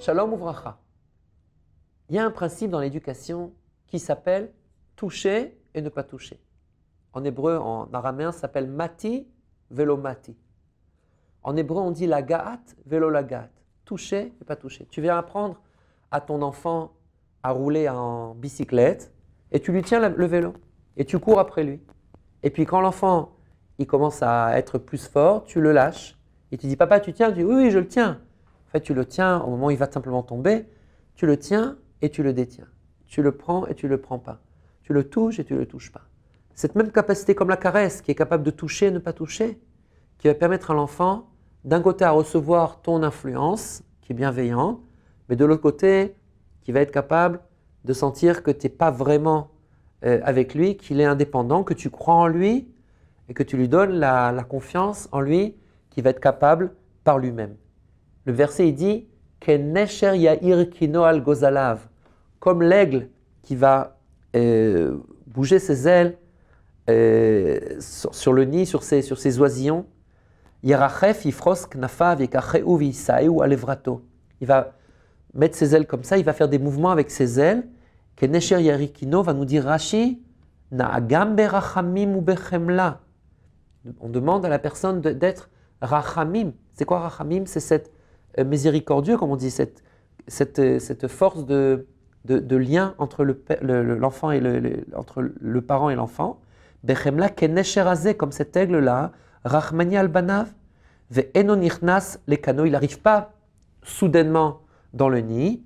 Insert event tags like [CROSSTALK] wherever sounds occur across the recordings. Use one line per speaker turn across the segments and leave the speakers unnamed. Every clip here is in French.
Shalom Ouvracha. Il y a un principe dans l'éducation qui s'appelle toucher et ne pas toucher. En hébreu, en araméen, ça s'appelle mati velo mati. En hébreu, on dit lagat, vélo velo Toucher et pas toucher. Tu viens apprendre à ton enfant à rouler en bicyclette et tu lui tiens le vélo et tu cours après lui. Et puis quand l'enfant il commence à être plus fort, tu le lâches et tu dis papa tu tiens, tu dis oui, oui je le tiens. En fait, tu le tiens au moment où il va simplement tomber, tu le tiens et tu le détiens. Tu le prends et tu ne le prends pas. Tu le touches et tu ne le touches pas. Cette même capacité comme la caresse, qui est capable de toucher et ne pas toucher, qui va permettre à l'enfant, d'un côté, à recevoir ton influence, qui est bienveillante, mais de l'autre côté, qui va être capable de sentir que tu n'es pas vraiment euh, avec lui, qu'il est indépendant, que tu crois en lui et que tu lui donnes la, la confiance en lui qui va être capable par lui-même verset il dit al gozalav, comme l'aigle qui va euh, bouger ses ailes euh, sur, le nid, sur ses, sur ses oisillons. Il va mettre ses ailes comme ça, il va faire des mouvements avec ses ailes. Kenesher va nous dire on demande à la personne d'être rachamim. C'est quoi rachamim C'est cette euh, miséricordieux, comme on dit, cette, euh, force de, lien entre le, et le, entre le parent et l'enfant. Bechemla comme cet aigle-là, Rahmani ve Il n'arrive pas soudainement dans le nid,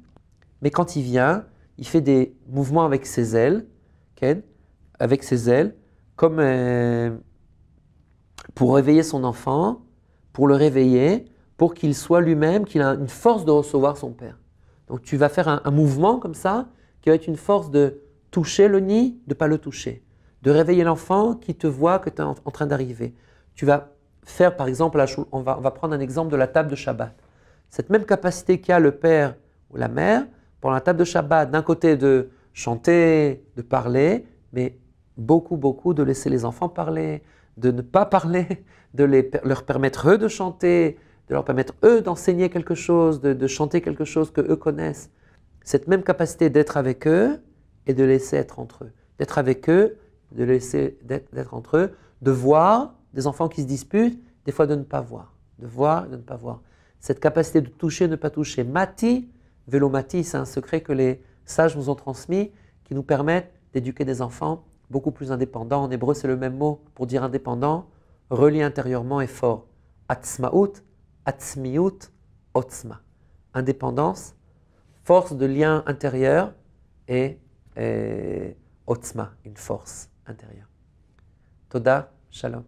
mais quand il vient, il fait des mouvements avec ses ailes, avec ses ailes, comme euh, pour réveiller son enfant, pour le réveiller, pour qu'il soit lui-même, qu'il a une force de recevoir son Père. Donc tu vas faire un, mouvement comme ça, qui va être une force de toucher le nid, de ne pas le toucher, de réveiller l'enfant qui te voit que tu es en, train d'arriver. Tu vas faire par exemple, on, va, on va prendre un exemple de la table de Shabbat. Cette même capacité qu'a le Père ou la Mère, pour la table de Shabbat, d'un côté de chanter, de parler, mais beaucoup, beaucoup de laisser les enfants parler, de ne pas [LAUGHS] parler, de leur permettre eux de chanter, de leur permettre, eux, d'enseigner quelque chose, de, chanter quelque chose que eux connaissent. Cette même capacité d'être avec eux et de laisser être entre eux. D'être avec eux, de laisser d'être entre eux, de voir des enfants qui se disputent, des fois de ne pas voir. De voir, de ne pas voir. Cette capacité de toucher, de ne pas toucher. Mati, vélomati, c'est un secret que les sages nous ont transmis, qui nous permettent d'éduquer des enfants beaucoup plus indépendants. En hébreu, c'est le même mot pour dire indépendant, relié intérieurement et fort. Atzmaout, Atzmiut Otzma. Indépendance, force de lien intérieur et, et euh, Otzma, une force intérieure. Toda, shalom.